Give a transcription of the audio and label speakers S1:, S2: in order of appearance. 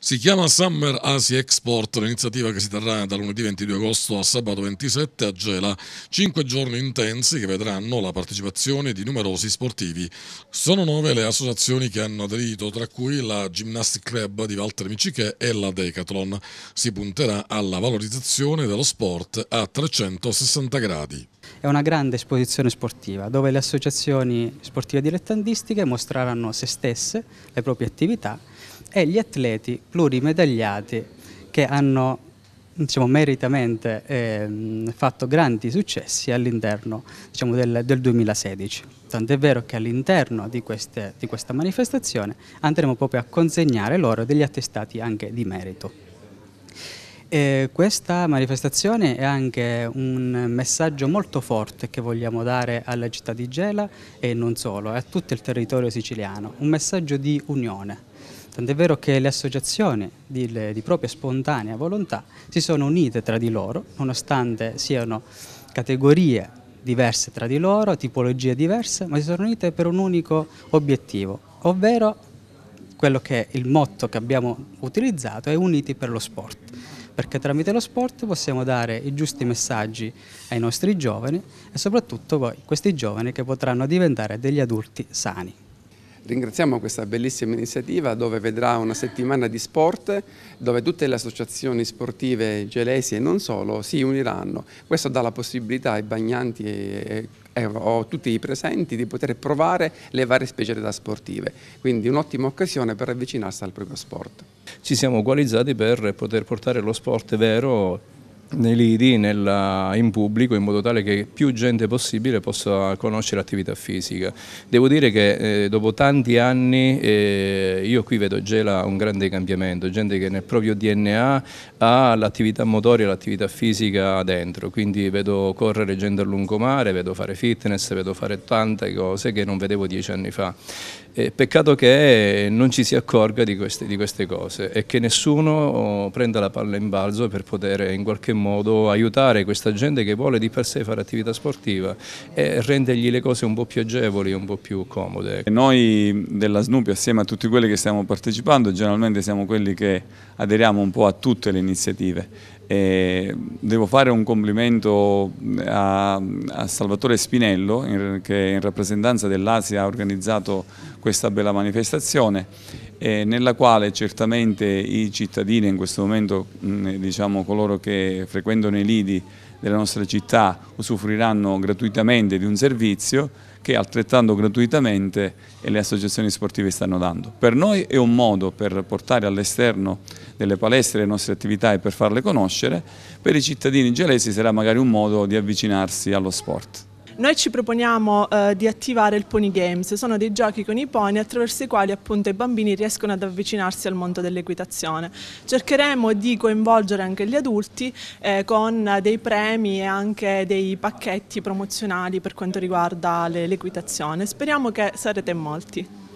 S1: Si chiama Summer Asia Export, un'iniziativa che si terrà da lunedì 22 agosto a sabato 27 a Gela, cinque giorni intensi che vedranno la partecipazione di numerosi sportivi. Sono nove le associazioni che hanno aderito, tra cui la Gymnastic Club di Walter Micichè e la Decathlon. Si punterà alla valorizzazione dello sport a
S2: 360 gradi è una grande esposizione sportiva dove le associazioni sportive dilettantistiche mostreranno se stesse, le proprie attività e gli atleti plurimedagliati che hanno diciamo, meritamente eh, fatto grandi successi all'interno diciamo, del, del, 2016. Tant'è vero che all'interno di, di questa manifestazione andremo proprio a consegnare loro degli attestati anche di merito. E questa manifestazione è anche un messaggio molto forte che vogliamo dare alla città di Gela e non solo, a tutto il territorio siciliano, un messaggio di unione. Tant'è vero che le associazioni di, di propria spontanea volontà si sono unite tra di loro, nonostante siano categorie diverse tra di loro, tipologie diverse, ma si sono unite per un unico obiettivo, ovvero quello che è il motto che abbiamo utilizzato è uniti per lo sport perché tramite lo sport possiamo dare i giusti messaggi ai nostri giovani e soprattutto poi questi giovani che potranno diventare degli adulti sani.
S3: Ringraziamo questa bellissima iniziativa dove vedrà una settimana di sport dove tutte le associazioni sportive gelesi e non solo si uniranno. Questo dà la possibilità ai bagnanti e eh, ho tutti i presenti di poter provare le varie specialità sportive, quindi un'ottima occasione per avvicinarsi al proprio sport.
S4: Ci siamo ugualizzati per poter portare lo sport vero nei lidi, nella, eh, in pubblico, in modo tale che più gente possibile possa conoscere l'attività fisica. Devo dire che eh, dopo tanti anni eh, io qui vedo Gela un grande cambiamento, gente che nel proprio DNA ha l'attività motoria e l'attività fisica dentro, quindi vedo correre gente a lungomare, vedo fare fitness, vedo fare tante cose che non vedevo dieci anni fa. Eh, peccato che non ci si accorga di queste, di queste cose e che nessuno oh, prenda la palla in balzo per poter in qualche modo modo aiutare questa gente che vuole di per sé fare attività sportiva e rendergli le cose un po' più agevoli, un po' più
S1: comode. Noi della Snoopy assieme a tutti quelli che stiamo partecipando generalmente siamo quelli che aderiamo un po' a tutte le iniziative e devo fare un complimento a, a Salvatore Spinello che in rappresentanza dell'Asia ha organizzato questa bella manifestazione eh, nella quale certamente i cittadini, in questo momento mh, mm, eh, diciamo, coloro che frequentano i lidi della nostra città usufruiranno gratuitamente di un servizio che altrettanto gratuitamente eh, le associazioni sportive stanno dando. Per noi è un modo per portare all'esterno delle palestre le nostre attività e per farle conoscere, per i cittadini gelesi sarà magari un modo di avvicinarsi allo sport.
S2: Noi ci proponiamo eh, di attivare il Pony Games, sono dei giochi con i pony attraverso i quali appunto i bambini riescono ad avvicinarsi al mondo dell'equitazione. Cercheremo di coinvolgere anche gli adulti eh, con dei premi e anche dei pacchetti promozionali per quanto riguarda l'equitazione. Speriamo che sarete molti.